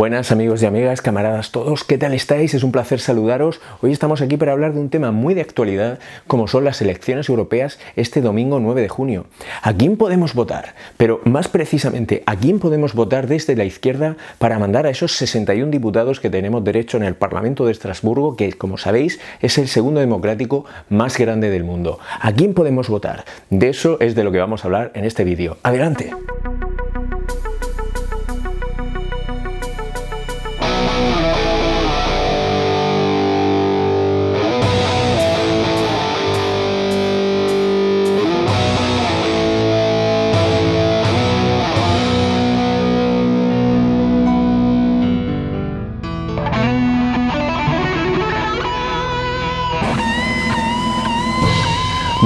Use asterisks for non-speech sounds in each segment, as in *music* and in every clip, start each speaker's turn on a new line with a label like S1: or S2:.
S1: Buenas amigos y amigas, camaradas todos, ¿qué tal estáis? Es un placer saludaros. Hoy estamos aquí para hablar de un tema muy de actualidad, como son las elecciones europeas este domingo 9 de junio. ¿A quién podemos votar? Pero más precisamente, ¿a quién podemos votar desde la izquierda para mandar a esos 61 diputados que tenemos derecho en el Parlamento de Estrasburgo, que como sabéis es el segundo democrático más grande del mundo? ¿A quién podemos votar? De eso es de lo que vamos a hablar en este vídeo. ¡Adelante!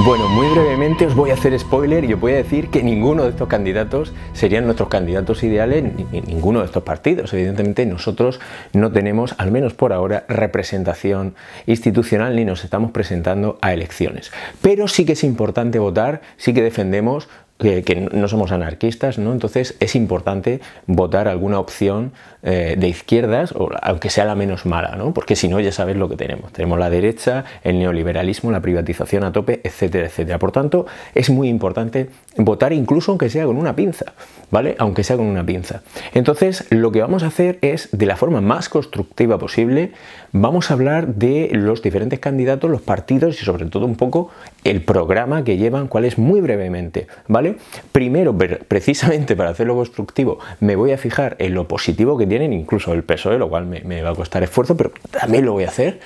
S1: Bueno, muy brevemente os voy a hacer spoiler y os voy a decir que ninguno de estos candidatos serían nuestros candidatos ideales, ni ninguno de estos partidos. Evidentemente nosotros no tenemos, al menos por ahora, representación institucional ni nos estamos presentando a elecciones. Pero sí que es importante votar, sí que defendemos que, no somos anarquistas, ¿no? Entonces es importante votar alguna opción eh, de izquierdas, o, aunque sea la menos mala, ¿no? Porque si no, ya sabes lo que tenemos. Tenemos la derecha, el neoliberalismo, la privatización a tope, etcétera, etcétera. Por tanto, es muy importante votar incluso aunque sea con una pinza, ¿vale? Aunque sea con una pinza. Entonces, lo que vamos a hacer es, de la forma más constructiva posible, vamos a hablar de los diferentes candidatos, los partidos y sobre todo un poco el programa que llevan, cuál es muy brevemente, ¿vale? Primero, precisamente para hacerlo constructivo, me voy a fijar en lo positivo que tienen, incluso el PSOE, lo cual me, va a costar esfuerzo, pero también lo voy a hacer.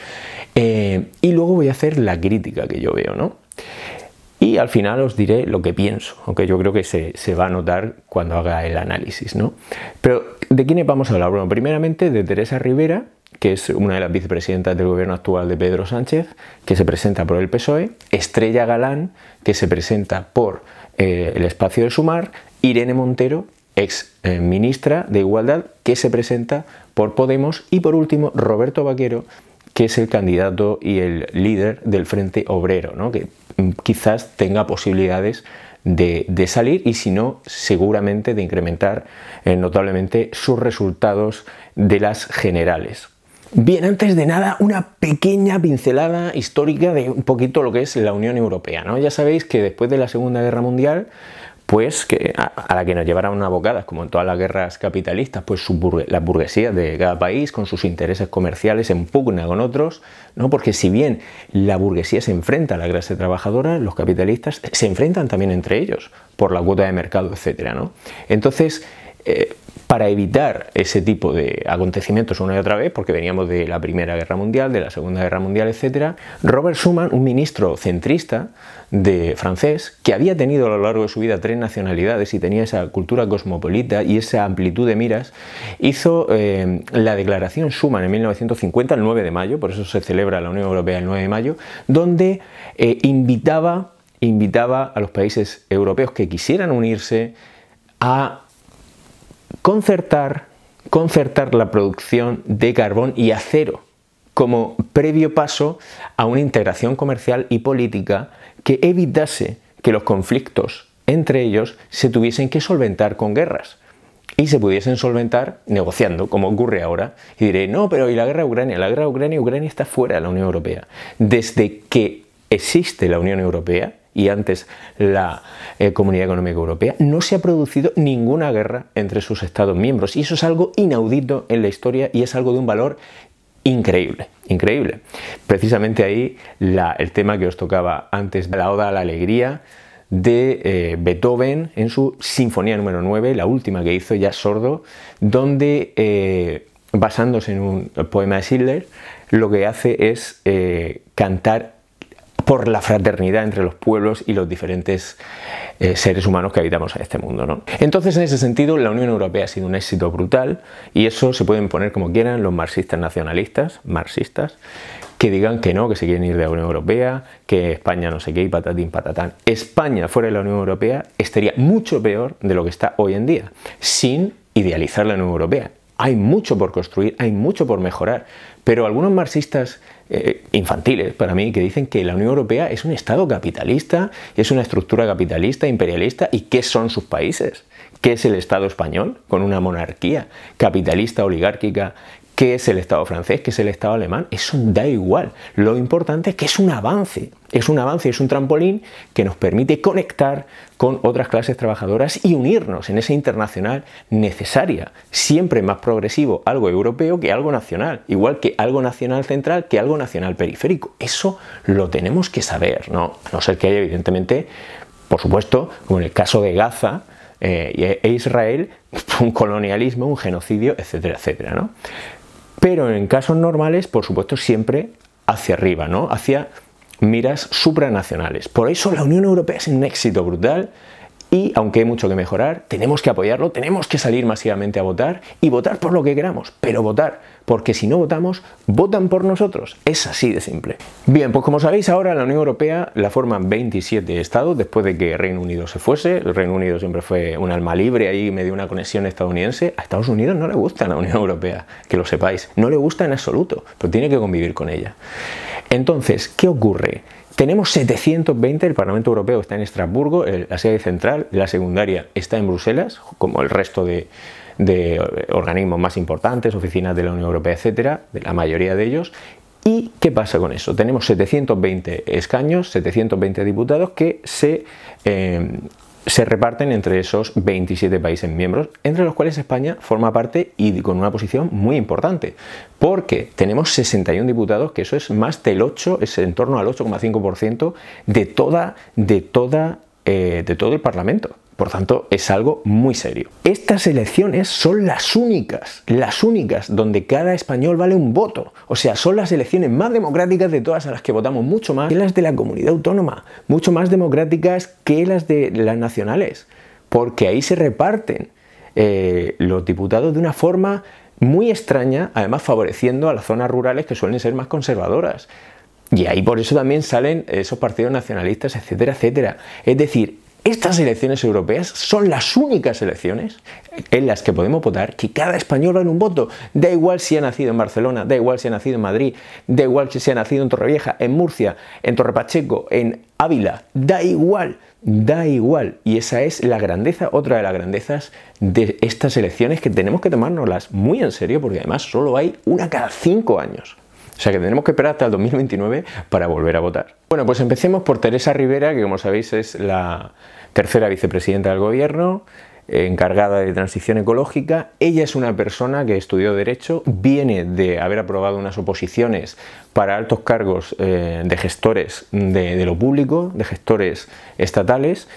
S1: Eh, y luego voy a hacer la crítica que yo veo, ¿no? Y al final os diré lo que pienso, aunque yo creo que se, va a notar cuando haga el análisis. ¿no? Pero, ¿de quiénes vamos a hablar? Bueno, primeramente de Teresa Rivera, que es una de las vicepresidentas del gobierno actual de Pedro Sánchez, que se presenta por el PSOE, Estrella Galán, que se presenta por eh, el espacio de Sumar, Irene Montero, ex eh, ministra de Igualdad, que se presenta por Podemos, y por último Roberto Vaquero, que es el candidato y el líder del Frente Obrero, que mm, quizás tenga posibilidades de, salir y si no, seguramente de incrementar eh, notablemente sus resultados de las generales. Bien, antes de nada, una pequeña pincelada histórica de un poquito lo que es la Unión Europea. ¿no? Ya sabéis que después de la Segunda Guerra Mundial, pues que a, la que nos una bocada, como en todas las guerras capitalistas, pues la burguesía de cada país con sus intereses comerciales en pugna con otros, ¿no? porque si bien la burguesía se enfrenta a la clase trabajadora, los capitalistas se enfrentan también entre ellos por la cuota de mercado, etc. ¿no? Entonces, eh, para evitar ese tipo de acontecimientos una y otra vez, porque veníamos de la Primera Guerra Mundial, de la Segunda Guerra Mundial, etc., Robert Schuman, un ministro centrista de francés, que había tenido a lo largo de su vida tres nacionalidades y tenía esa cultura cosmopolita y esa amplitud de miras, hizo eh, la declaración Schuman en 1950, el 9 de mayo, por eso se celebra la Unión Europea el 9 de mayo, donde eh, invitaba, invitaba a los países europeos que quisieran unirse a concertar, concertar la producción de carbón y acero como previo paso a una integración comercial y política que evitase que los conflictos entre ellos se tuviesen que solventar con guerras y se pudiesen solventar negociando, como ocurre ahora. Y diré, no, pero ¿y la guerra de Ucrania? La guerra de Ucrania, Ucrania está fuera de la Unión Europea. Desde que existe la Unión Europea, y antes la eh, Comunidad Económica Europea, no se ha producido ninguna guerra entre sus Estados miembros. Y eso es algo inaudito en la historia y es algo de un valor increíble, increíble. Precisamente ahí el tema que os tocaba antes, la Oda a la Alegría de eh, Beethoven en su Sinfonía número 9, la última que hizo ya sordo, donde eh, basándose en un poema de Schiller, lo que hace es cantar por la fraternidad entre los pueblos y los diferentes eh, seres humanos que habitamos en este mundo. Entonces, en ese sentido, la Unión Europea ha sido un éxito brutal y eso se pueden poner como quieran los marxistas nacionalistas, marxistas, que digan que no, que se quieren ir de la Unión Europea, que España no sé qué y patatín patatán. España fuera de la Unión Europea estaría mucho peor de lo que está hoy en día, sin idealizar la Unión Europea. Hay mucho por construir, hay mucho por mejorar, pero algunos marxistas eh, infantiles para mí que dicen que la Unión Europea es un Estado capitalista, es una estructura capitalista, imperialista, y qué son sus países. ¿Qué es el Estado español con una monarquía capitalista, oligárquica? ¿Qué es el Estado francés? ¿Qué es el Estado alemán? Eso da igual. Lo importante es que es un avance, es un avance, es un trampolín que nos permite conectar con otras clases trabajadoras y unirnos en esa internacional necesaria, siempre más progresivo algo europeo que algo nacional, igual que algo nacional central que algo nacional periférico. Eso lo tenemos que saber, ¿no? A no ser que haya, evidentemente, por supuesto, como en el caso de Gaza, eh, e, e Israel, *laughs* un colonialismo, un genocidio, etcétera, etcétera, Pero en casos normales, por supuesto, siempre hacia arriba, ¿no? Hacia miras supranacionales. Por eso la Unión Europea es un éxito brutal y aunque hay mucho que mejorar, tenemos que apoyarlo, tenemos que salir masivamente a votar y votar por lo que queramos, pero votar, porque si no votamos, votan por nosotros. Es así de simple. Bien, pues como sabéis ahora la Unión Europea la forman 27 estados después de que Reino Unido se fuese. El Reino Unido siempre fue un alma libre ahí, dio una conexión estadounidense. A Estados Unidos no le gusta la Unión Europea, que lo sepáis, no le gusta en absoluto, pero tiene que convivir con ella. Entonces, ¿qué ocurre? Tenemos 720, el Parlamento Europeo está en Estrasburgo, la sede central, la secundaria está en Bruselas, como el resto de, organismos más importantes, oficinas de la Unión Europea, etcétera, de la mayoría de ellos. ¿Y qué pasa con eso? Tenemos 720 escaños, 720 diputados que se eh, se reparten entre esos 27 países miembros, entre los cuales España forma parte y con una posición muy importante, porque tenemos 61 diputados, que eso es más del 8, es en torno al 8,5% de toda, de toda, eh, de todo el Parlamento. Por tanto, es algo muy serio. Estas elecciones son las únicas, las únicas donde cada español vale un voto. O sea, son las elecciones más democráticas de todas a las que votamos mucho más que las de la comunidad autónoma, mucho más democráticas que las de las nacionales, porque ahí se reparten eh, los diputados de una forma muy extraña, además favoreciendo a las zonas rurales que suelen ser más conservadoras. Y ahí por eso también salen esos partidos nacionalistas, etcétera, etcétera. Es decir, estas elecciones europeas son las únicas elecciones en las que podemos votar que cada español en un voto. Da igual si ha nacido en Barcelona, da igual si ha nacido en Madrid, da igual si ha nacido en Torrevieja, en Murcia, en Torrepacheco, en Ávila, da igual, da igual. Y esa es la grandeza, otra de las grandezas de estas elecciones que tenemos que tomárnoslas muy en serio porque además solo hay una cada cinco años. O sea que tenemos que esperar hasta el 2029 para volver a votar. Bueno, pues empecemos por Teresa Rivera, que como sabéis es la, tercera vicepresidenta del gobierno, encargada de transición ecológica. Ella es una persona que estudió Derecho, viene de haber aprobado unas oposiciones para altos cargos eh, de gestores de, lo público, de gestores estatales.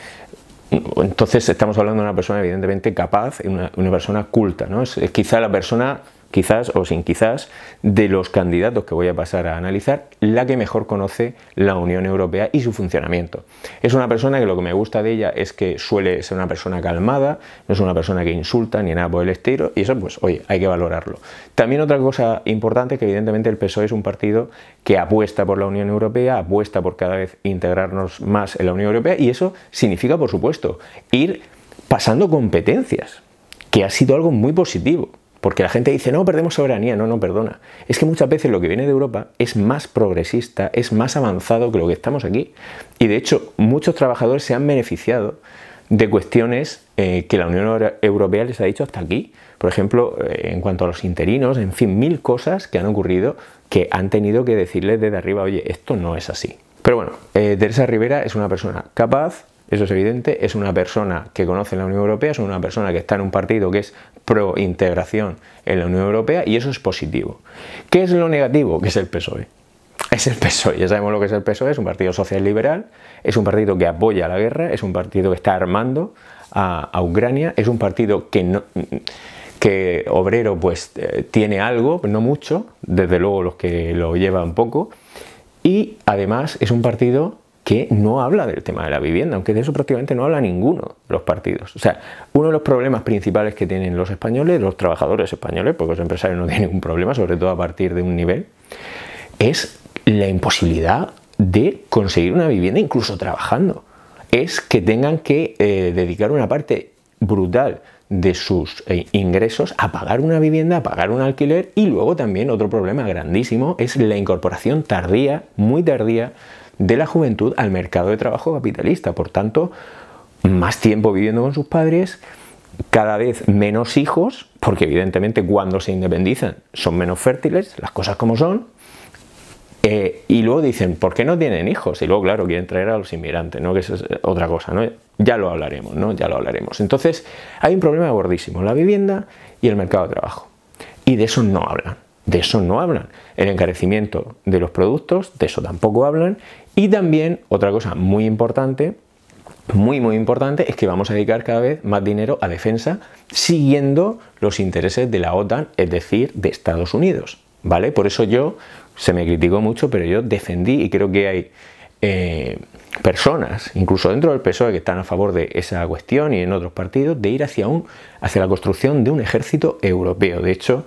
S1: Entonces estamos hablando de una persona evidentemente capaz, una, persona culta, ¿no? quizá la persona quizás o sin quizás, de los candidatos que voy a pasar a analizar, la que mejor conoce la Unión Europea y su funcionamiento. Es una persona que lo que me gusta de ella es que suele ser una persona calmada, no es una persona que insulta ni nada por el estilo, y eso pues, oye, hay que valorarlo. También otra cosa importante es que evidentemente el PSOE es un partido que apuesta por la Unión Europea, apuesta por cada vez integrarnos más en la Unión Europea, y eso significa, por supuesto, ir pasando competencias, que ha sido algo muy positivo. Porque la gente dice, no, perdemos soberanía. No, no, perdona. Es que muchas veces lo que viene de Europa es más progresista, es más avanzado que lo que estamos aquí. Y de hecho, muchos trabajadores se han beneficiado de cuestiones eh, que la Unión Europea les ha dicho hasta aquí. Por ejemplo, eh, en cuanto a los interinos, en fin, mil cosas que han ocurrido que han tenido que decirles desde arriba, oye, esto no es así. Pero bueno, eh, Teresa Rivera es una persona capaz, eso es evidente, es una persona que conoce la Unión Europea, es una persona que está en un partido que es pro integración en la Unión Europea y eso es positivo. ¿Qué es lo negativo? Que es el PSOE. Es el PSOE, ya sabemos lo que es el PSOE, es un partido social liberal, es un partido que apoya la guerra, es un partido que está armando a, Ucrania, es un partido que no que obrero pues eh, tiene algo, no mucho, desde luego los que lo llevan poco, y además es un partido que no habla del tema de la vivienda, aunque de eso prácticamente no habla ninguno de los partidos. O sea, uno de los problemas principales que tienen los españoles, los trabajadores españoles, porque los empresarios no tienen ningún problema, sobre todo a partir de un nivel, es la imposibilidad de conseguir una vivienda incluso trabajando. Es que tengan que eh, dedicar una parte brutal de sus eh, ingresos a pagar una vivienda, a pagar un alquiler y luego también otro problema grandísimo es la incorporación tardía, muy tardía, de la juventud al mercado de trabajo capitalista. Por tanto, más tiempo viviendo con sus padres, cada vez menos hijos, porque evidentemente cuando se independizan son menos fértiles, las cosas como son, eh, y luego dicen, ¿por qué no tienen hijos? Y luego, claro, quieren traer a los inmigrantes, ¿no? Que es otra cosa, ¿no? Ya lo hablaremos, ¿no? Ya lo hablaremos. Entonces, hay un problema gordísimo, la vivienda y el mercado de trabajo. Y de eso no hablan. De eso no hablan. El encarecimiento de los productos, de eso tampoco hablan. Y también otra cosa muy importante, muy muy importante, es que vamos a dedicar cada vez más dinero a defensa siguiendo los intereses de la OTAN, es decir, de Estados Unidos. ¿Vale? Por eso yo, se me criticó mucho, pero yo defendí y creo que hay eh, personas, incluso dentro del PSOE, que están a favor de esa cuestión y en otros partidos, de ir hacia, un, hacia la construcción de un ejército europeo. De hecho,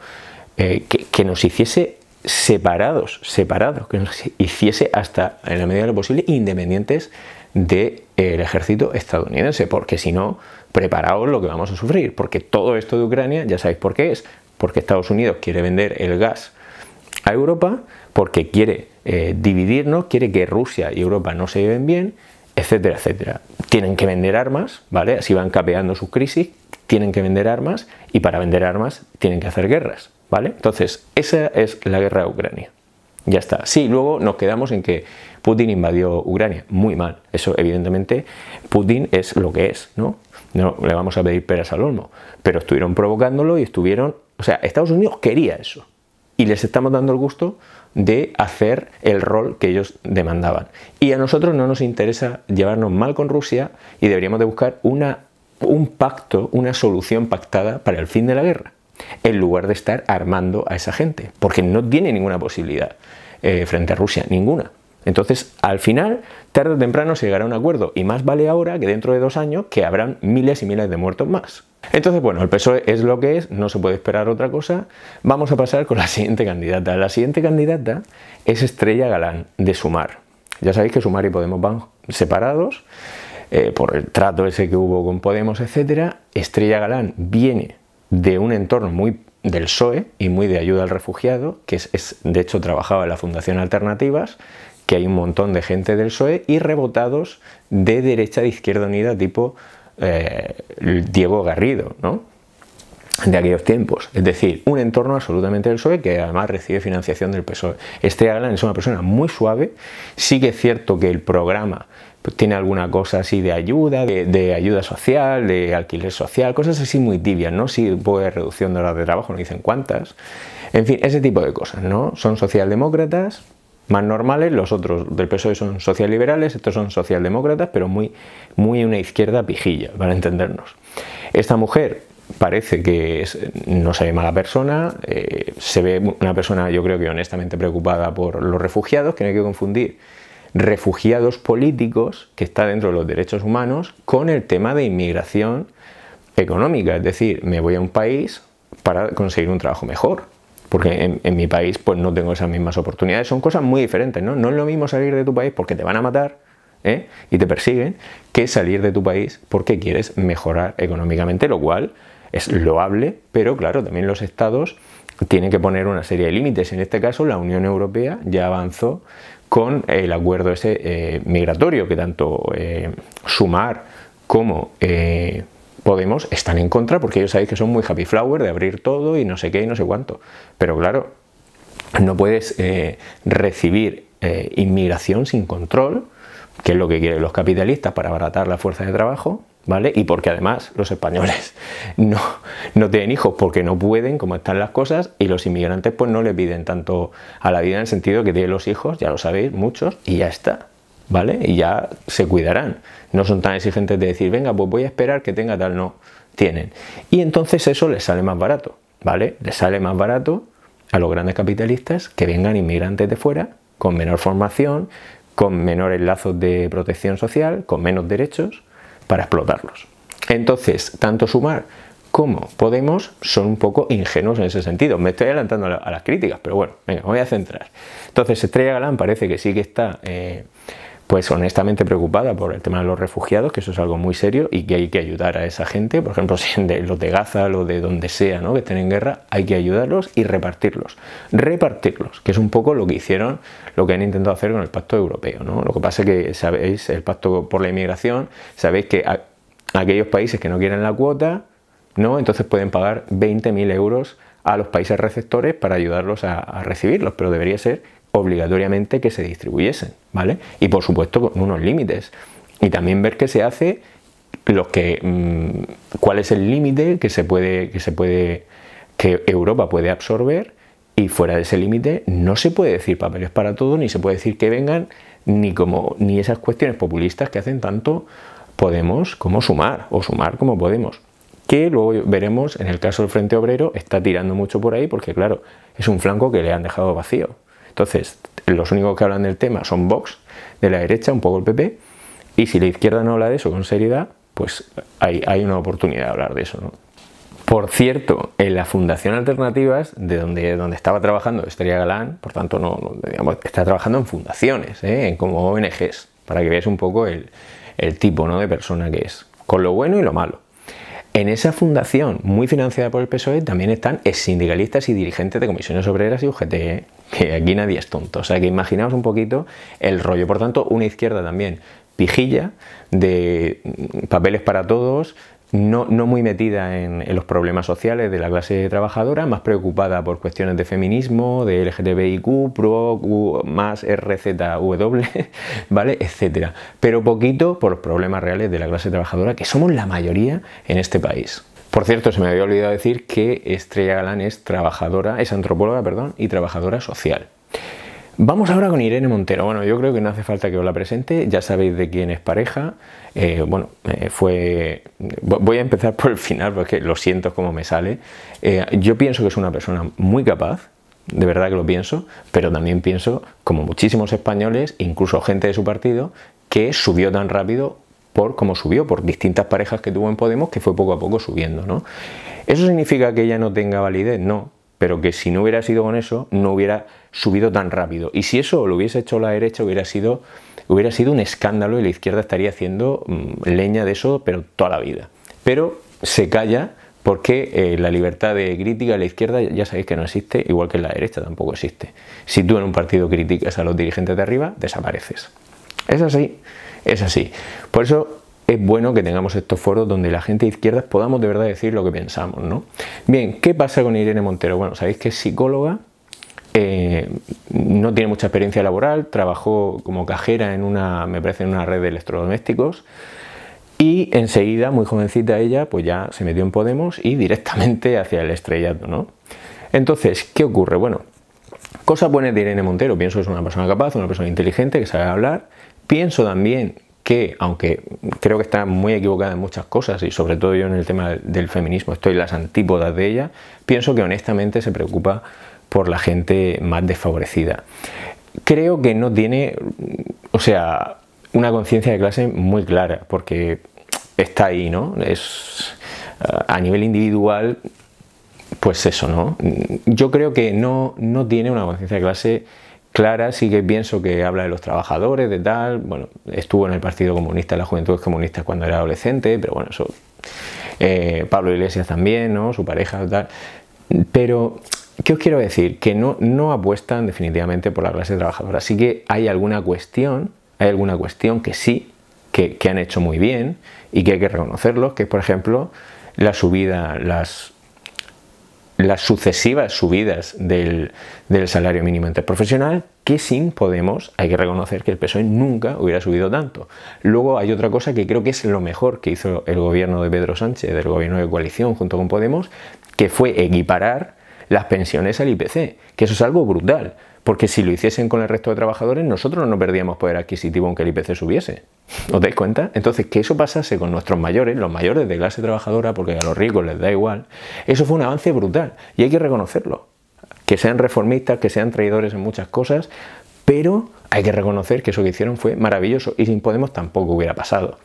S1: eh, que, nos hiciese separados, separados, que nos hiciese hasta, en la medida de lo posible, independientes del ejército estadounidense, porque si no, preparaos lo que vamos a sufrir, porque todo esto de Ucrania, ya sabéis por qué es, porque Estados Unidos quiere vender el gas a Europa, porque quiere eh, dividirnos, quiere que Rusia y Europa no se lleven bien, etcétera, etcétera. Tienen que vender armas, ¿vale? Así van capeando su crisis, tienen que vender armas y para vender armas tienen que hacer guerras. ¿Vale? Entonces, esa es la guerra de Ucrania. Ya está. Sí, luego nos quedamos en que Putin invadió Ucrania. Muy mal. Eso, evidentemente, Putin es lo que es, ¿no? No le vamos a pedir peras al olmo. Pero estuvieron provocándolo y estuvieron. O sea, Estados Unidos quería eso. Y les estamos dando el gusto de hacer el rol que ellos demandaban. Y a nosotros no nos interesa llevarnos mal con Rusia y deberíamos de buscar un pacto, una solución pactada para el fin de la guerra en lugar de estar armando a esa gente, porque no tiene ninguna posibilidad eh, frente a Rusia, ninguna. Entonces, al final, tarde o temprano se llegará a un acuerdo, y más vale ahora que dentro de dos años que habrán miles y miles de muertos más. Entonces, bueno, el PSOE es lo que es, no se puede esperar otra cosa. Vamos a pasar con la *laughs* siguiente candidata. La siguiente candidata es Estrella Galán, de Sumar. Ya sabéis que Sumar y Podemos van separados, eh, por el trato ese que hubo con Podemos, Etcétera. Estrella Galán viene de un entorno muy del SOE y muy de ayuda al refugiado, que es, de hecho trabajaba en la Fundación Alternativas, que hay un montón de gente del SOE y rebotados de derecha de Izquierda Unida tipo eh, Diego Garrido, ¿no? de aquellos tiempos, es decir, un entorno absolutamente del PSOE que además recibe financiación del PSOE. Este Alan es una persona muy suave, sí que es cierto que el programa pues, tiene alguna cosa así de ayuda, de, ayuda social, de alquiler social, cosas así muy tibias, ¿no? Si puede reducción de horas de trabajo, no dicen cuántas. En fin, ese tipo de cosas, ¿no? Son socialdemócratas, más normales, los otros del PSOE son socialliberales, estos son socialdemócratas, pero muy, muy una izquierda pijilla, para entendernos. Esta mujer parece que no se ve mala persona, eh, se ve una persona yo creo que honestamente preocupada por los refugiados, que no hay que confundir refugiados políticos, que está dentro de los derechos humanos, con el tema de inmigración económica. Es decir, me voy a un país para conseguir un trabajo mejor. Porque en, mi país pues no tengo esas mismas oportunidades. Son cosas muy diferentes, ¿no? No es lo mismo salir de tu país porque te van a matar ¿eh? y te persiguen que salir de tu país porque quieres mejorar económicamente, lo cual es loable, pero claro, también los estados tienen que poner una serie de límites. En este caso, la Unión Europea ya avanzó con el acuerdo ese eh, migratorio que tanto eh, Sumar como eh, Podemos están en contra porque ellos sabéis que son muy happy flower de abrir todo y no sé qué y no sé cuánto. Pero claro, no puedes recibir inmigración sin control, que es lo que quieren los capitalistas para abaratar la fuerza de trabajo, ¿vale? Y porque además los españoles *laughs* no, tienen hijos porque no pueden, como están las cosas, y los inmigrantes pues no le piden tanto a la vida en el sentido que tienen los hijos, ya lo sabéis, muchos, y ya está, ¿vale? Y ya se cuidarán. No son tan exigentes de decir, venga, pues voy a esperar que tenga tal, no, tienen. Y entonces eso les sale más barato, ¿vale? Les sale más barato a los grandes capitalistas que vengan inmigrantes de fuera con menor formación, con menores lazos de protección social, con menos derechos, para explotarlos. Entonces, tanto Sumar como Podemos son un poco ingenuos en ese sentido. Me estoy adelantando a las críticas, pero bueno, venga, me voy a centrar. Entonces, Estrella Galán parece que sí que está... Eh, pues honestamente preocupada por el tema de los refugiados, que eso es algo muy serio y que hay que ayudar a esa gente, por ejemplo, *laughs* si los de Gaza, los de donde sea, que estén en guerra, hay que ayudarlos y repartirlos. Repartirlos, que es un poco lo que hicieron, lo que han intentado hacer con el pacto europeo. ¿no? Lo que pasa es que sabéis, el pacto por la inmigración, sabéis que aquellos países que no quieren la cuota, ¿no? entonces pueden pagar 20.000 euros a los países receptores para ayudarlos a recibirlos, pero debería ser obligatoriamente que se distribuyesen, ¿vale? Y por supuesto con unos límites. Y también ver qué se hace, los que, mm, cuál es el límite que se puede, que se puede, que Europa puede absorber y fuera de ese límite no se puede decir papeles para todo, ni se puede decir que vengan, ni como, ni esas cuestiones populistas que hacen tanto Podemos como sumar, o sumar como Podemos que luego veremos en el caso del Frente Obrero, está tirando mucho por ahí porque, claro, es un flanco que le han dejado vacío. Entonces, los únicos que hablan del tema son Vox, de la derecha, un poco el PP, y si la izquierda no habla de eso con seriedad, pues hay, una oportunidad de hablar de eso. Por cierto, en la Fundación Alternativas, de donde, estaba trabajando Estrella Galán, por tanto, no, está trabajando en fundaciones, ¿eh? en como ONGs, para que veáis un poco el, tipo de persona que es, con lo bueno y lo malo. En esa fundación, muy financiada por el PSOE, también están sindicalistas y dirigentes de comisiones obreras y UGT, ¿eh? que aquí nadie es tonto. O sea, que imaginaos un poquito el rollo. Por tanto, una izquierda también pijilla de mm, papeles para todos, no, muy metida en, los problemas sociales de la clase trabajadora, más preocupada por cuestiones de feminismo, de LGTBIQ, más RZW, *laughs* ¿vale? etcétera. Pero poquito por los problemas reales de la clase trabajadora, que somos la mayoría en este país. Por cierto, se me había olvidado decir que Estrella Galán es trabajadora, es antropóloga, perdón, y trabajadora social. Vamos ahora con Irene Montero. Bueno, yo creo que no hace falta que os la presente, ya sabéis de quién es pareja. Eh, bueno, eh, fue. Voy a empezar por el final porque lo siento como me sale. Eh, yo pienso que es una persona muy capaz, de verdad que lo pienso, pero también pienso, como muchísimos españoles, incluso gente de su partido, que subió tan rápido por como subió, por distintas parejas que tuvo en Podemos, que fue poco a poco subiendo, ¿no? ¿Eso significa que ella no tenga validez? No, pero que si no hubiera sido con eso, no hubiera subido tan rápido. Y si eso lo hubiese hecho la derecha, hubiera sido, hubiera sido un escándalo y la izquierda estaría haciendo mm, leña de eso, pero toda la vida. Pero se calla porque eh, la libertad de crítica de la izquierda ya sabéis que no existe, igual que en la derecha tampoco existe. Si tú en un partido criticas a los dirigentes de arriba, desapareces. Es así, es así. Por eso es bueno que tengamos estos foros donde la gente de izquierdas podamos de verdad decir lo que pensamos, ¿no? Bien, ¿qué pasa con Irene Montero? Bueno, sabéis que es psicóloga, eh, no tiene mucha experiencia laboral, trabajó como cajera en una, me parece, en una red de electrodomésticos y enseguida, muy jovencita ella, pues ya se metió en Podemos y directamente hacia el estrellato, ¿no? Entonces, ¿qué ocurre? Bueno, cosa buena de Irene Montero, pienso que es una persona capaz, una persona inteligente que sabe hablar, pienso también que, aunque creo que está muy equivocada en muchas cosas, y sobre todo yo en el tema del feminismo estoy las antípodas de ella, pienso que honestamente se preocupa por la gente más desfavorecida. Creo que no tiene, o sea, una conciencia de clase muy clara, porque está ahí, ¿no? Es eh, a nivel individual, pues eso, ¿no? Yo creo que no, no tiene una conciencia de clase Clara sí que pienso que habla de los trabajadores, de tal, bueno, estuvo en el Partido Comunista, la Juventud Comunista cuando era adolescente, pero bueno, eso... Eh, Pablo Iglesias también, ¿no? Su pareja, tal. Pero, ¿qué os quiero decir? Que no, no apuestan definitivamente por la clase trabajadora. Así que hay alguna cuestión, hay alguna cuestión que sí, que, que han hecho muy bien y que hay que reconocerlos, que es, por ejemplo, la subida, las las sucesivas subidas del, salario mínimo interprofesional, que sin Podemos hay que reconocer que el PSOE nunca hubiera subido tanto. Luego hay otra cosa que creo que es lo mejor que hizo el gobierno de Pedro Sánchez, del gobierno de coalición junto con Podemos, que fue equiparar las pensiones al IPC, que eso es algo brutal. Porque si lo hiciesen con el resto de trabajadores, nosotros no perdíamos poder adquisitivo aunque el IPC subiese. ¿Os dais cuenta? Entonces, que eso pasase con nuestros mayores, los mayores de clase trabajadora, porque a los ricos les da igual, eso fue un avance brutal y hay que reconocerlo. Que sean reformistas, que sean traidores en muchas cosas, pero hay que reconocer que eso que hicieron fue maravilloso y sin Podemos tampoco hubiera pasado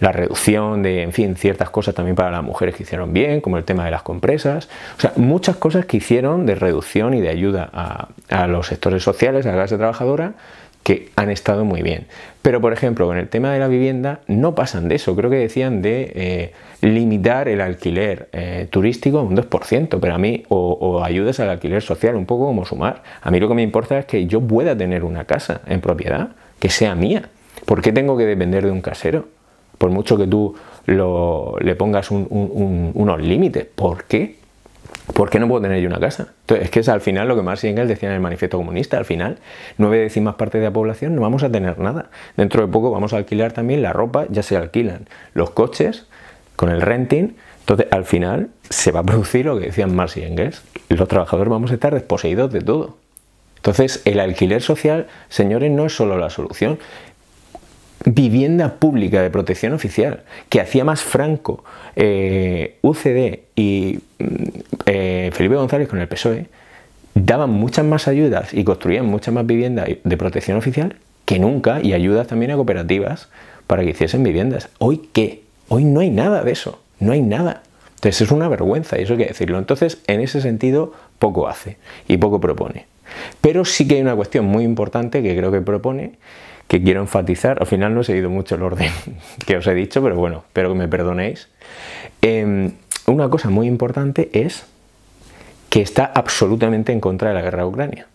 S1: la reducción de, en fin, ciertas cosas también para las mujeres que hicieron bien, como el tema de las compresas, o sea, muchas cosas que hicieron de reducción y de ayuda a, los sectores sociales, a la clase trabajadora, que han estado muy bien. Pero, por ejemplo, con el tema de la vivienda no pasan de eso. Creo que decían de eh, limitar el alquiler eh, turístico a un 2%, pero a mí, o, o, ayudas al alquiler social, un poco como sumar. A mí lo que me importa es que yo pueda tener una casa en propiedad, que sea mía. ¿Por qué tengo que depender de un casero? por mucho que tú le pongas unos límites. ¿Por qué? ¿Por qué no puedo tener yo una casa? Entonces, es que es al final lo que Marx y Engels decían en el manifiesto comunista. Al final, nueve décimas parte de la población no vamos a tener nada. Dentro de poco vamos a alquilar también la ropa, ya se alquilan los coches con el renting. Entonces, al final se va a producir lo que decían Marx y Engels. Los trabajadores vamos a estar desposeídos de todo. Entonces, el alquiler social, señores, no es solo la solución vivienda pública de protección oficial, que hacía más franco eh, UCD y mm, eh, Felipe González con el PSOE, daban muchas más ayudas y construían muchas más viviendas de protección oficial que nunca y ayudas también a cooperativas para que hiciesen viviendas. ¿Hoy qué? Hoy no hay nada de eso, no hay nada. Entonces es una vergüenza y eso hay que decirlo. Entonces, en ese sentido, poco hace y poco propone. Pero sí que hay una cuestión muy importante que creo que propone que quiero enfatizar. Al final no he seguido mucho el orden *laughs* que os he dicho, pero bueno, espero que me perdonéis. Em, una cosa muy importante es que está absolutamente en contra de la guerra de Ucrania.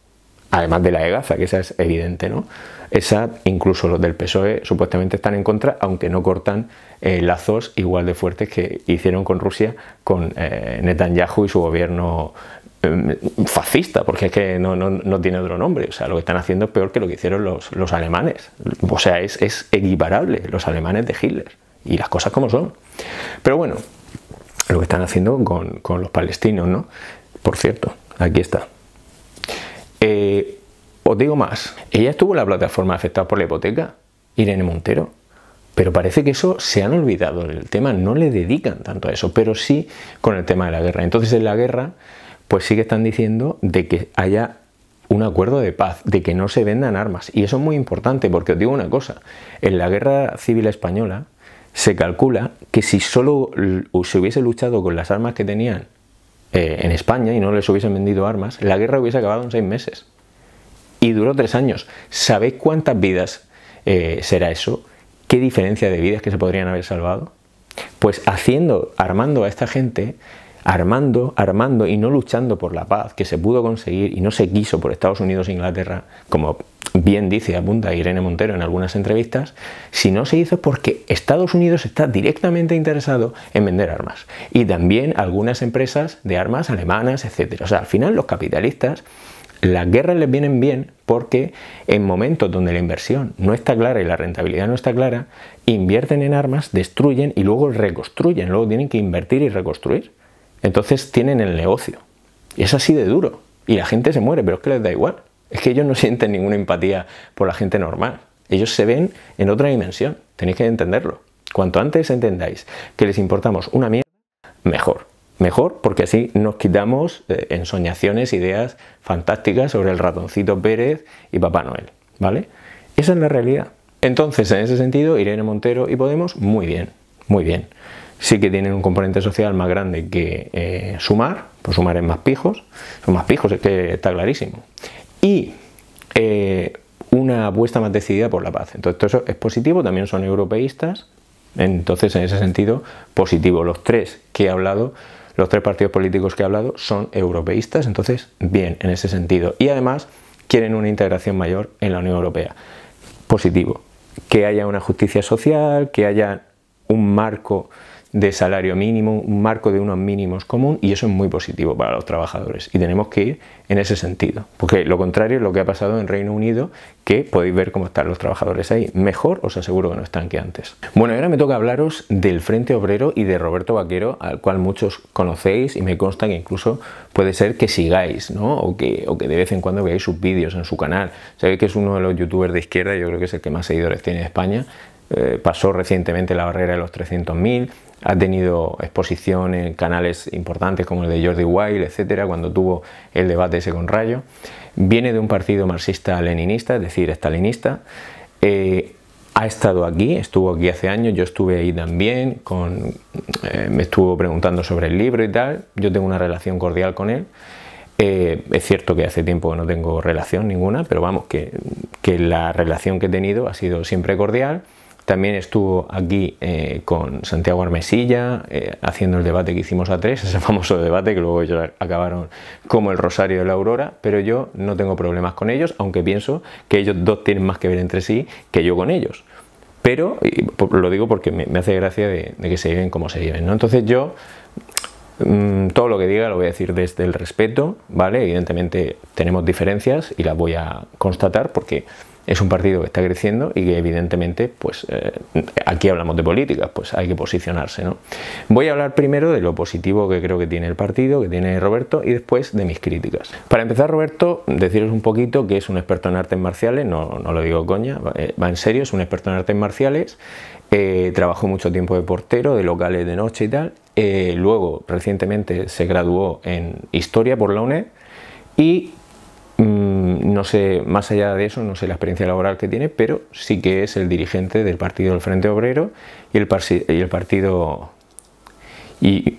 S1: Además de la EGAFA, que esa es evidente, ¿no? Esa, incluso los del PSOE, supuestamente están en contra, aunque no cortan eh, lazos igual de fuertes que hicieron con Rusia, con eh, Netanyahu y su gobierno Mm, fascista, porque es que no, tiene otro nombre. O sea, lo que están haciendo es peor que lo que hicieron los, alemanes. O sea, es, equiparable los alemanes de Hitler. Y las cosas como son. Pero bueno, lo que están haciendo con, los palestinos, ¿no? Por cierto, aquí está. Eh, os digo más, ella estuvo en la plataforma afectada por la hipoteca, Irene Montero. Pero parece que eso se han olvidado del tema, no le dedican tanto a eso, pero sí con el tema de la guerra. Entonces en la guerra pues sí que están diciendo de que haya un acuerdo de paz, de que no se vendan armas. Y eso es muy importante porque os digo una cosa, en la guerra civil española se calcula que si solo se hubiese luchado con las armas que tenían eh, en España y no les hubiesen vendido armas, la guerra hubiese acabado en seis meses. Y duró tres años. ¿Sabéis cuántas vidas eh, será eso? ¿Qué diferencia de vidas que se podrían haber salvado? Pues haciendo, armando a esta gente, armando, armando y no luchando por la paz que se pudo conseguir y no se quiso por Estados Unidos e Inglaterra, como bien dice apunta Irene Montero en algunas entrevistas, si no se hizo porque Estados Unidos está directamente interesado en vender armas y también algunas empresas de armas alemanas, etcétera. O sea, al final los capitalistas las guerras les vienen bien porque en momentos donde la inversión no está clara y la rentabilidad no está clara, invierten en armas, destruyen y luego reconstruyen, luego tienen que invertir y reconstruir. Entonces tienen el negocio. Y es así de duro. Y la gente se muere, pero es que les da igual. Es que ellos no *laughs* sienten ninguna empatía por la gente normal. Ellos se ven en otra dimensión. Tenéis que entenderlo. Cuanto antes entendáis que les importamos una mierda, mejor. Mejor porque así nos quitamos eh, ensoñaciones, ideas fantásticas sobre el ratoncito Pérez y Papá Noel. ¿Vale? Esa es la realidad. Entonces, en ese sentido, Irene Montero y Podemos, muy bien, muy bien sí que tienen un componente social más grande que eh, sumar, pues sumar es más pijos, son más pijos, es que está clarísimo. Y eh, una apuesta más decidida por la paz. Entonces, todo eso es positivo, también son europeístas, entonces en ese sentido, positivo. Los tres que he hablado, los tres partidos políticos que he hablado son europeístas, entonces bien en ese sentido. Y además quieren una integración mayor en la Unión Europea. Positivo. Que haya una justicia social, que haya un marco de salario mínimo, un marco de unos mínimos común y eso es muy positivo para los trabajadores y tenemos que ir en ese sentido, porque lo contrario es lo que ha pasado en Reino Unido, que podéis ver cómo están los trabajadores ahí, mejor os aseguro que no están que antes. Bueno, ahora me toca hablaros del Frente Obrero y de Roberto Vaquero, al cual muchos conocéis y me consta que incluso puede ser que sigáis, ¿no? O que, de vez en cuando veáis sus vídeos en su canal. Sabéis que es uno de los youtubers de izquierda, yo creo que es el que más seguidores tiene en España, eh, pasó recientemente la barrera de los 300.000, ha tenido exposición en canales importantes como el de Jordi Wild, etcétera, cuando tuvo el debate ese con Rayo. Viene de un partido marxista-leninista, es decir, estalinista. Eh, ha estado aquí, estuvo aquí hace años, yo estuve ahí también, con, eh, me estuvo preguntando sobre el libro y tal, yo tengo una relación cordial con él. Eh, es cierto que hace tiempo que no tengo relación ninguna, pero vamos, que la relación que he tenido ha sido siempre cordial también estuvo aquí eh, con Santiago Armesilla eh, haciendo el debate que hicimos a tres, *laughs* ese famoso debate que luego ellos acabaron como el Rosario de la Aurora, pero yo no tengo problemas con ellos, aunque pienso que ellos dos tienen más que ver entre sí que yo con ellos. Pero lo digo porque me, hace gracia de, que se lleven como se lleven. ¿no? Entonces yo mm, todo lo que diga lo voy a decir desde el respeto, ¿vale? Evidentemente tenemos diferencias y las voy a constatar porque es un partido que está creciendo y que evidentemente, pues eh, aquí hablamos de políticas, pues hay que posicionarse. ¿no? Voy a hablar primero de lo positivo que creo que tiene el partido, que tiene Roberto, y después de mis críticas. Para empezar, Roberto, deciros un poquito que es un experto en artes marciales, no, no lo digo coña, va eh, en serio, es un experto en artes marciales, eh, trabajó mucho tiempo de portero, de locales de noche y tal, luego recientemente se graduó en historia por la UNED y no sé, más allá de eso, no sé la experiencia laboral que tiene, pero sí que es el dirigente del partido del Frente Obrero y el, partido y,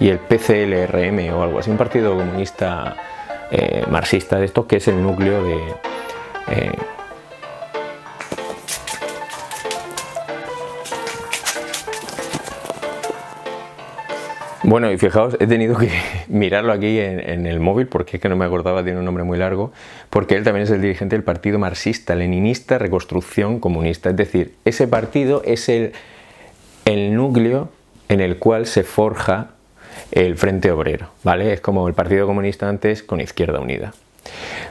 S1: el PCLRM o algo así, un partido comunista eh, marxista de estos que es el núcleo de, eh, Bueno, y fijaos, he tenido que *laughs* mirarlo aquí en, el móvil porque es que no me acordaba, tiene un nombre muy largo, porque él también es el dirigente del Partido Marxista, Leninista, Reconstrucción Comunista. Es decir, ese partido es el, el núcleo en el cual se forja el Frente Obrero, ¿vale? Es como el Partido Comunista antes con Izquierda Unida.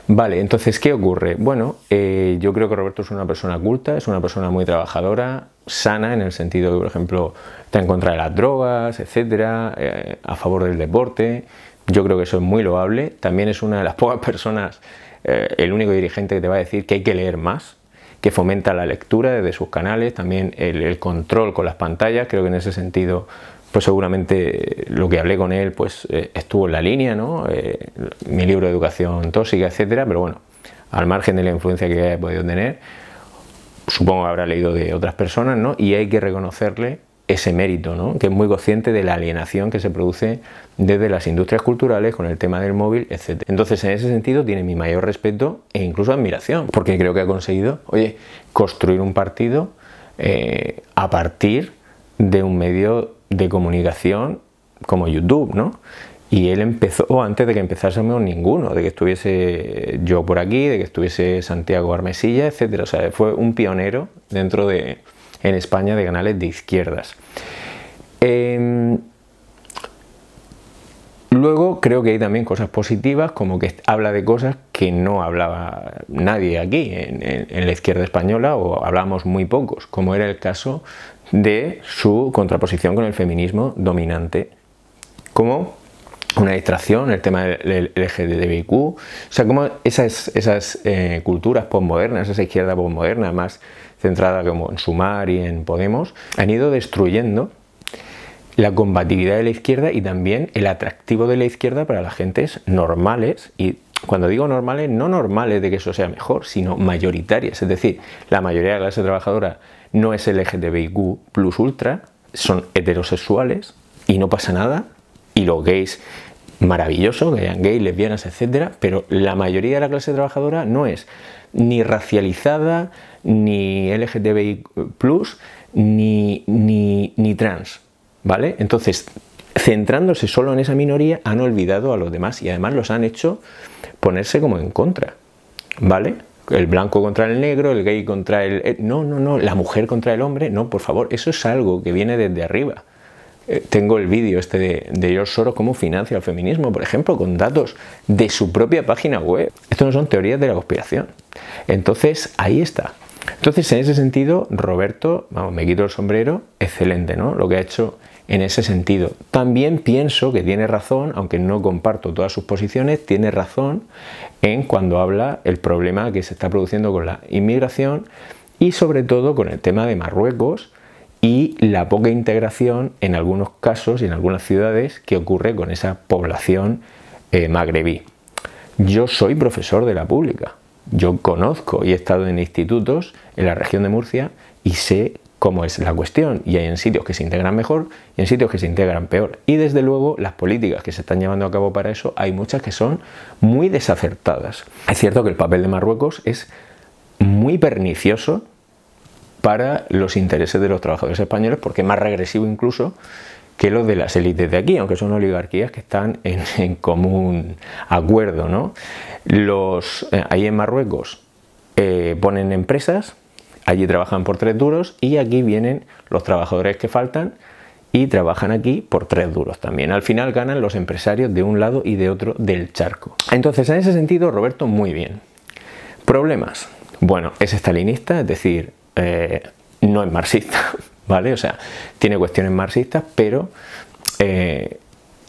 S1: Vale, entonces, ¿qué ocurre? Bueno, eh, yo creo que Roberto es una persona culta, es una persona muy trabajadora, sana, en el sentido de, por ejemplo, está en contra de las drogas, etcétera, eh, a favor del deporte. Yo creo que eso es muy loable. También es una de las *laughs* pocas personas, eh, el único dirigente que te va a decir que hay que leer más, que fomenta la lectura desde sus canales, también el, el control con las pantallas. Creo que en ese sentido pues seguramente lo que hablé con él pues eh, estuvo en la línea, ¿no? Eh, mi libro de Educación Tóxica, etcétera, pero bueno, al margen de la influencia que haya podido tener, supongo que habrá leído de otras personas, ¿no? Y hay que reconocerle ese mérito, ¿no? que es muy consciente de la alienación que se produce desde las industrias culturales con el tema del móvil, etcétera Entonces, en ese sentido, tiene mi mayor respeto e incluso admiración, porque creo que ha conseguido, oye, construir un partido eh, a partir de un medio de comunicación como YouTube, ¿no? Y él empezó, antes de que empezásemos ninguno, de que estuviese yo por aquí, de que estuviese Santiago Armesilla, etc. O sea, fue un pionero dentro de, en España, de canales de izquierdas. Em, luego creo que hay también cosas positivas, como que habla de cosas que no hablaba nadie aquí en, en la izquierda española o hablamos muy pocos, como era el caso de su contraposición con el feminismo dominante, como una distracción, el tema del LGTBIQ, o sea, como esas, esas eh, culturas postmodernas, esa izquierda postmoderna más centrada como en Sumar y en Podemos, han ido destruyendo la combatividad de la izquierda y también el atractivo de la izquierda para las gentes normales y cuando digo normales, no normales de que eso sea mejor, sino mayoritarias. Es decir, la mayoría de la clase trabajadora no es LGTBIQ plus ultra, son heterosexuales y no pasa nada. Y los gays, maravilloso, que hayan gays, lesbianas, etc. pero la mayoría de la clase trabajadora no es ni racializada, ni LGTBI plus, ni, ni, ni trans. ¿Vale? Entonces, centrándose solo en esa minoría, han olvidado a los demás y además los han hecho ponerse como en contra. ¿Vale? El blanco contra el negro, el gay contra el... Eh, no, no, no, la mujer contra el hombre, no, por favor, eso es algo que viene desde arriba. Eh, tengo el vídeo este de, de George Soros, cómo financia el feminismo, por ejemplo, con datos de su propia página web. Esto no son teorías de la conspiración. Entonces, ahí está. Entonces, en ese sentido, Roberto, vamos, me quito el sombrero, excelente, ¿no? Lo que ha hecho en ese sentido. También pienso que tiene razón, aunque no comparto todas sus posiciones, tiene razón en cuando habla el problema que se está produciendo con la inmigración y sobre todo con el tema de Marruecos y la poca integración en algunos casos y en algunas ciudades que ocurre con esa población eh, magrebí. Yo soy profesor de la pública, yo conozco y he estado en institutos en la región de Murcia y sé cómo es la cuestión y hay en sitios que se integran mejor y en sitios que se integran peor. Y desde luego las políticas que se están llevando a cabo para eso hay muchas que son muy desacertadas. Es cierto que el papel de Marruecos es muy pernicioso para los intereses de los trabajadores españoles porque es más regresivo incluso que los de las élites de aquí, aunque son oligarquías que están en, *laughs* común acuerdo. ¿no? Los, eh, ahí en Marruecos eh, ponen empresas Allí trabajan por tres duros y aquí vienen los trabajadores que faltan y trabajan aquí por tres duros también. Al final ganan los empresarios de un lado y de otro del charco. Entonces, en ese sentido, Roberto, muy bien. Problemas. Bueno, es estalinista, es decir, eh, no es marxista, *laughs* ¿vale? O sea, tiene cuestiones marxistas, pero eh,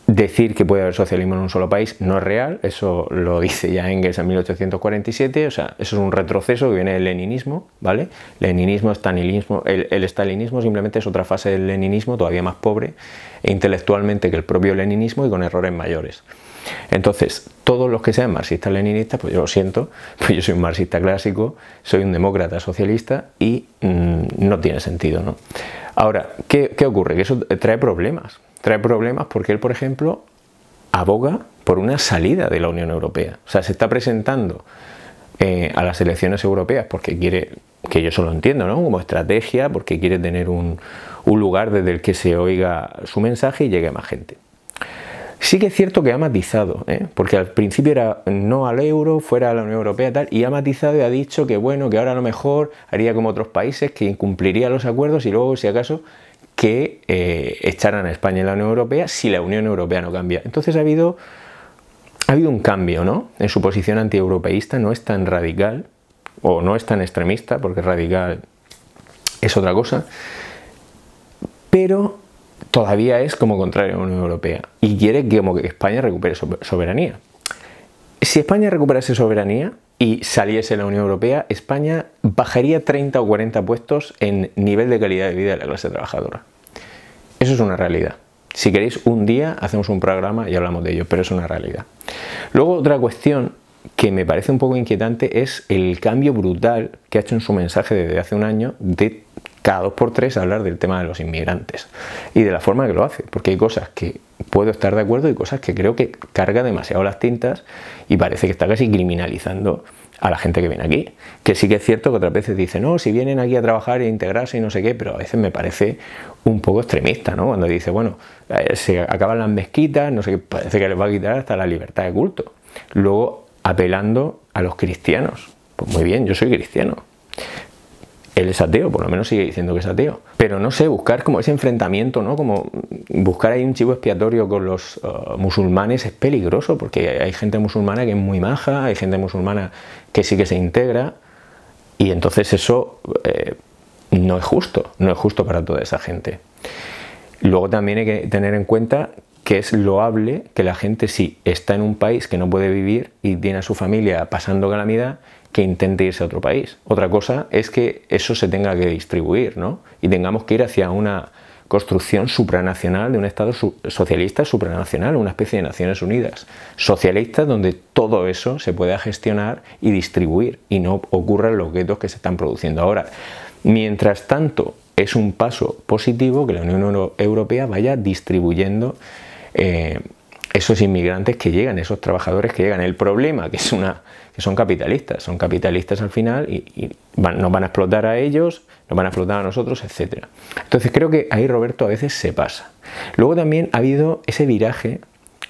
S1: Decir que puede haber socialismo en un solo país no es real, eso lo dice ya Engels en 1847, o sea, eso es un retroceso que viene del leninismo, ¿vale? Leninismo, stalinismo, el, stalinismo simplemente es otra fase del leninismo todavía más pobre e intelectualmente que el propio leninismo y con errores mayores. Entonces, todos los que sean marxistas leninistas, pues yo lo siento, pues yo soy un marxista clásico, soy un demócrata socialista y mm, no tiene sentido, ¿no? Ahora, ¿qué, ¿qué ocurre? Que eso trae problemas trae problemas porque él, por ejemplo, aboga por una salida de la Unión Europea. O sea, se está presentando eh, a las elecciones europeas porque quiere, que yo solo entiendo, ¿no? Como estrategia, porque quiere tener un, lugar desde el que se oiga su mensaje y llegue a más gente. Sí que es cierto que ha matizado, ¿eh? porque al principio era no al euro, fuera a la Unión Europea tal, y ha matizado y ha dicho que bueno, que ahora a lo mejor haría como otros países, que incumpliría los acuerdos y luego si acaso que eh, echaran a España en la Unión Europea si la Unión Europea no cambia. Entonces ha habido, ha habido un cambio ¿no? en su posición antieuropeísta, no es tan radical o no es tan extremista, porque radical es otra cosa, pero todavía es como contrario a la Unión Europea y quiere que, que España recupere soberanía. Si España recuperase soberanía, y saliese la Unión Europea, España bajaría 30 o 40 puestos en nivel de calidad de vida de la clase trabajadora. Eso es una realidad. Si queréis, un día hacemos un programa y hablamos de ello, pero es una realidad. Luego, otra cuestión que me parece un poco inquietante es el cambio brutal que ha hecho en su mensaje desde hace un año de cada dos por tres hablar del tema de los inmigrantes y de la forma que lo hace, porque hay cosas que puedo estar de acuerdo y cosas que creo que carga demasiado las tintas y parece que está casi criminalizando a la gente que viene aquí. Que sí que es cierto que otras veces dicen, no, si vienen aquí a trabajar e integrarse y no sé qué, pero a veces me parece un poco extremista, ¿no? Cuando dice, bueno, eh, se acaban las mezquitas, no sé qué, parece que les va a quitar hasta la libertad de culto. Luego apelando a los cristianos. Pues muy bien, yo soy cristiano él es ateo, por lo menos sigue diciendo que es ateo. Pero no sé, buscar como ese enfrentamiento, ¿no? Como buscar ahí un chivo expiatorio con los eh, musulmanes es peligroso, porque hay, gente musulmana que es muy maja, hay gente musulmana que sí que se integra, y entonces eso eh, no es justo, no es justo para toda esa gente. Luego también hay que tener en cuenta que es loable que la gente si está en un país que no puede vivir y tiene a su familia pasando calamidad, que intente irse a otro país. Otra cosa es que eso se tenga que distribuir, ¿no? Y tengamos que ir hacia una construcción supranacional de un Estado socialista supranacional, una especie de Naciones Unidas, socialista donde todo eso se pueda gestionar y distribuir y no ocurran los guetos que se están produciendo ahora. Mientras tanto, es un paso positivo que la Unión Europea vaya distribuyendo eh, esos inmigrantes que llegan, esos trabajadores que llegan. El problema que es una que son capitalistas, son capitalistas al final y, nos van a explotar a ellos, nos van a explotar a nosotros, etc. Entonces creo que ahí Roberto a veces se pasa. Luego también ha habido ese viraje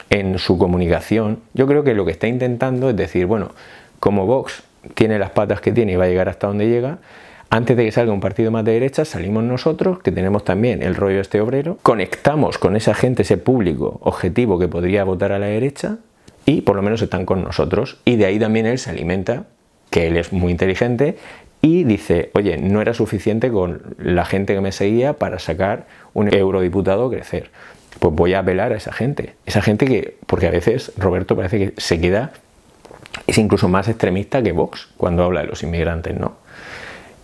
S1: en su comunicación. Yo creo que lo que está intentando es decir, bueno, como Vox tiene las patas que tiene y va a llegar hasta donde llega, antes de que salga un partido más de derecha, salimos nosotros, que tenemos también el rollo este obrero, conectamos con esa gente, ese público objetivo que podría votar a la derecha, y por lo menos están con nosotros. Y de ahí también él se alimenta, que él es muy inteligente, y dice, oye, no era suficiente con la gente que me seguía para sacar un eurodiputado crecer. Pues voy a apelar a esa gente. Esa gente que, porque a veces Roberto parece que se queda, es incluso más extremista que Vox cuando habla de los inmigrantes, ¿no?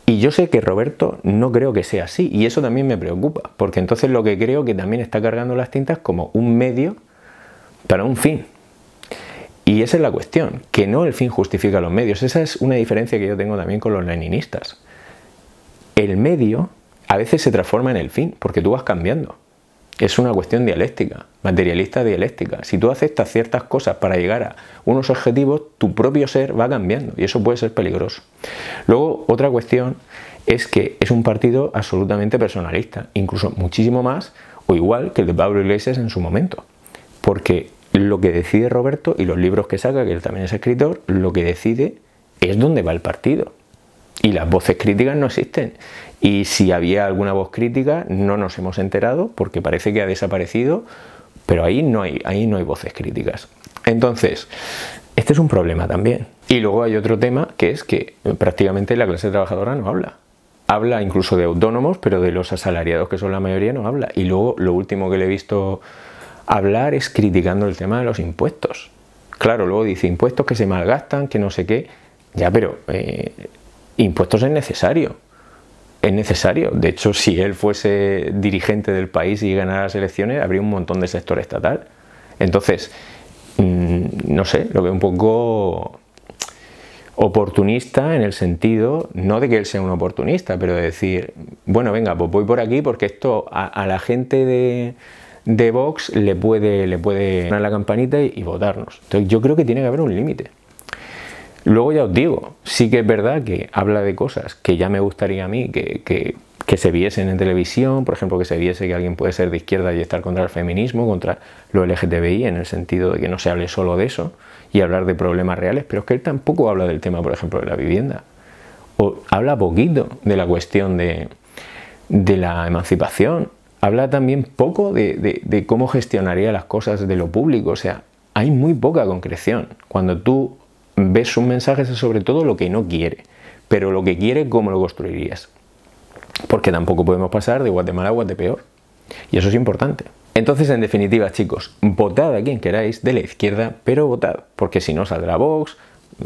S1: Y yo sé que Roberto no creo que sea así, y eso también me preocupa, porque entonces lo que creo que también está cargando las tintas como un medio para un fin. Y esa es la cuestión, que no el fin justifica los medios. Esa es una diferencia que yo tengo también con los leninistas. El medio a veces se transforma en el fin, porque tú vas cambiando es una cuestión dialéctica, materialista dialéctica. Si tú aceptas ciertas cosas para llegar a unos objetivos, tu propio ser va cambiando y eso puede ser peligroso. Luego, otra cuestión es que es un partido absolutamente personalista, incluso muchísimo más o igual que el de Pablo Iglesias en su momento. Porque lo que decide Roberto y los libros que saca, que él también es escritor, lo que decide es dónde va el partido y las voces críticas no existen. Y si había alguna voz crítica, no nos hemos enterado porque parece que ha desaparecido, pero ahí no hay, ahí no hay voces críticas. Entonces, este es un problema también. Y luego hay otro tema que es que prácticamente la clase trabajadora no habla. Habla incluso de autónomos, pero de los asalariados, que son la mayoría, no habla. Y luego lo último que le he visto hablar es criticando el tema de los impuestos. Claro, luego dice impuestos que se malgastan, que no sé qué. Ya, pero eh, impuestos es necesario. Es necesario. De hecho, si él fuese dirigente del país y ganara las elecciones, habría un montón de sector estatal. Entonces, mm, no sé, lo veo un poco oportunista en el sentido, no de que él sea un oportunista, pero de decir, bueno, venga, pues voy por aquí porque esto a, la gente de, de Vox le puede, le puede dar la campanita y, y votarnos. Entonces yo creo que tiene que haber un límite. Luego ya os digo, sí que es verdad que habla de cosas que ya me gustaría a mí que, se viesen en televisión, por ejemplo, que se viese que alguien puede ser de izquierda y estar contra el feminismo, contra lo LGTBI, en el sentido de que no se hable solo de eso y hablar de problemas reales, pero es que él tampoco habla del tema, por ejemplo, de la vivienda. O habla poquito de la cuestión de, la emancipación. Habla también poco de, de cómo gestionaría las cosas de lo público. O sea, hay muy poca concreción. Cuando tú ves sus mensajes sobre todo lo que no quiere, pero lo que quiere, ¿cómo lo construirías? Porque tampoco podemos pasar de Guatemala a Guatepeor. Y eso es importante. Entonces, en definitiva, chicos, votad a quien queráis de la izquierda, pero votad, porque si no saldrá Vox,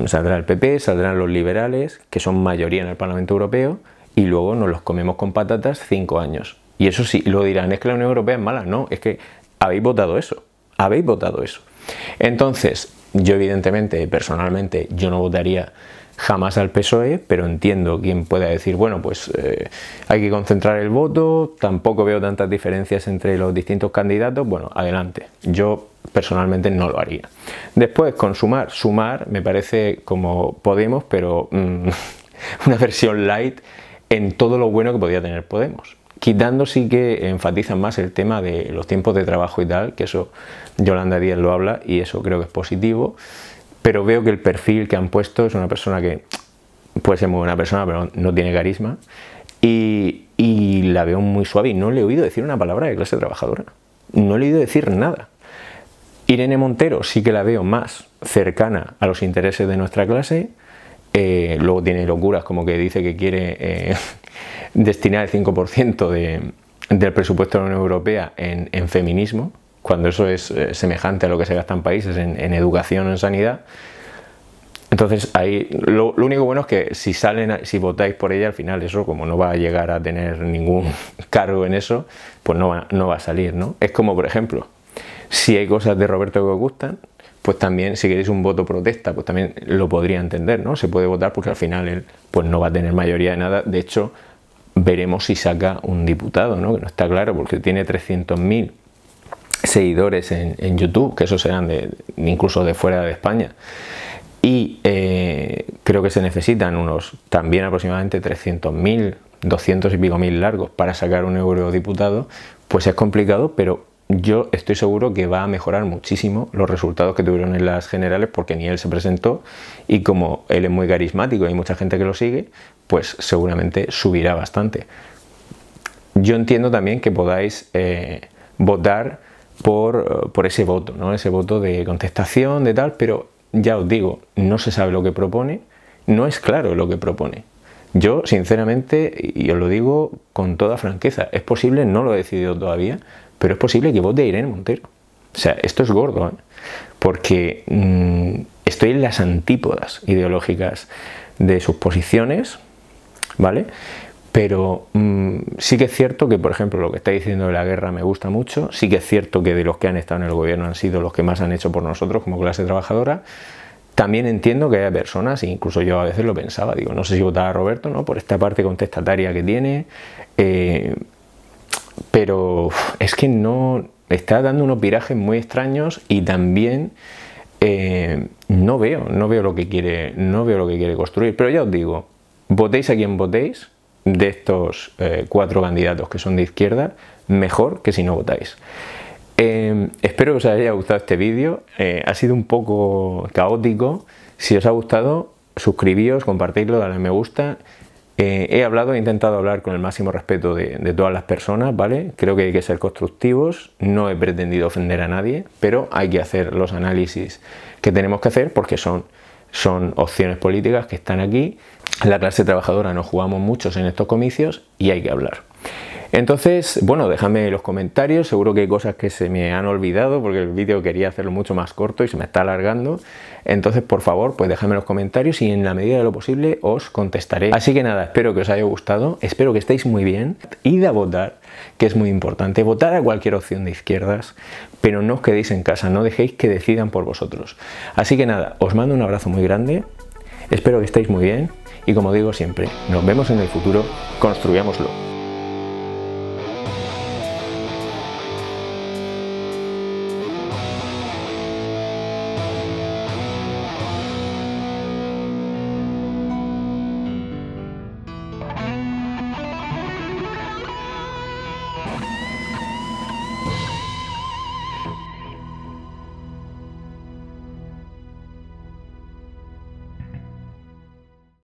S1: saldrá el PP, saldrán los liberales, que son mayoría en el Parlamento Europeo, y luego nos los comemos con patatas cinco años. Y eso sí, lo dirán, es que la Unión Europea es mala. No, es que habéis votado eso. Habéis votado eso. Entonces, yo evidentemente, personalmente, yo no votaría jamás al PSOE, pero entiendo quien pueda decir, bueno, pues eh, hay que concentrar el voto, tampoco veo tantas diferencias entre los distintos candidatos, bueno, adelante. Yo personalmente no lo haría. Después, con sumar, sumar me parece como Podemos, pero mm, *laughs* una versión light en todo lo bueno que podía tener Podemos. Quitando sí que enfatizan más el tema de los tiempos de trabajo y tal, que eso Yolanda Díaz lo habla y eso creo que es positivo, pero veo que el perfil que han puesto es una persona que puede ser muy buena persona, pero no tiene carisma y, la veo muy suave y no le he oído decir una palabra de clase trabajadora, no le he oído decir nada. Irene Montero sí que la veo más cercana a los intereses de nuestra clase, eh, luego tiene locuras como que dice que quiere eh, destinar el 5% del presupuesto de la Unión Europea en, feminismo, cuando eso es eh, semejante a lo que se gasta en países en, educación o en sanidad. Entonces, ahí lo, único bueno es que si salen, si votáis por ella, al final eso, como no va a llegar a tener ningún *laughs* cargo en eso, pues no va, no va a salir, ¿no? Es como, por ejemplo, si hay cosas de Roberto que os gustan, pues también, si queréis un voto protesta, pues también lo podría entender, ¿no? Se puede votar porque al final él, pues no va a tener mayoría de nada. De hecho, veremos si saca un diputado, ¿no? que no está claro porque tiene 300.000 seguidores en, YouTube, que esos serán incluso de fuera de España. Y eh, creo que se necesitan unos también aproximadamente 300.000, 200 y pico mil largos para sacar un eurodiputado, pues es complicado, pero yo estoy seguro que va a mejorar muchísimo los resultados que tuvieron en las generales porque ni él se presentó y como él es muy carismático y hay mucha gente que lo sigue, pues seguramente subirá bastante. Yo entiendo también que podáis eh, votar por, eh, por, ese voto, ¿no? ese voto de contestación, de tal, pero ya os digo, no se sabe lo que propone, no es claro lo que propone. Yo, sinceramente, y os lo digo con toda franqueza, es posible, no lo he decidido todavía, pero es posible que vote Irene Montero. O sea, esto es gordo, ¿eh? porque mm, estoy en las antípodas ideológicas de sus posiciones, ¿vale? Pero mm, sí que es cierto que, por ejemplo, lo que está diciendo de la guerra me gusta mucho, sí que es cierto que de los que han estado en el gobierno han sido los que más han hecho por nosotros como clase trabajadora. También entiendo que haya personas, e incluso yo a veces lo pensaba, digo, no sé si votaba a Roberto, ¿no? Por esta parte contestataria que tiene, eh, pero es que no está dando unos virajes muy extraños y también eh, no veo, no veo lo que quiere, no veo lo que quiere construir. Pero ya os digo, votéis a quien votéis de estos eh, cuatro candidatos que son de izquierda, mejor que si no votáis. Eh, espero que os haya gustado este vídeo. ha sido un poco caótico. Si os ha gustado, suscribíos, compartidlo, dale me gusta. Eh, he hablado, he intentado hablar con el máximo respeto de, todas las personas, ¿vale? Creo que hay que ser constructivos, no he pretendido ofender a nadie, pero hay que hacer los análisis que tenemos que hacer porque son, son opciones políticas que están aquí. La clase trabajadora nos jugamos muchos en estos comicios y hay que hablar. Entonces, bueno, déjame los comentarios, seguro que hay cosas que se me han olvidado porque el vídeo quería hacerlo mucho más corto y se me está alargando. Entonces, por favor, pues déjame los comentarios y en la medida de lo posible os contestaré. Así que nada, espero que os haya gustado, espero que estéis muy bien. Id a votar, que es muy importante. Votar a cualquier opción de izquierdas, pero no os quedéis en casa, no dejéis que decidan por vosotros. Así que nada, os mando un abrazo muy grande, espero que estéis muy bien y como digo siempre, nos vemos en el futuro, construyámoslo.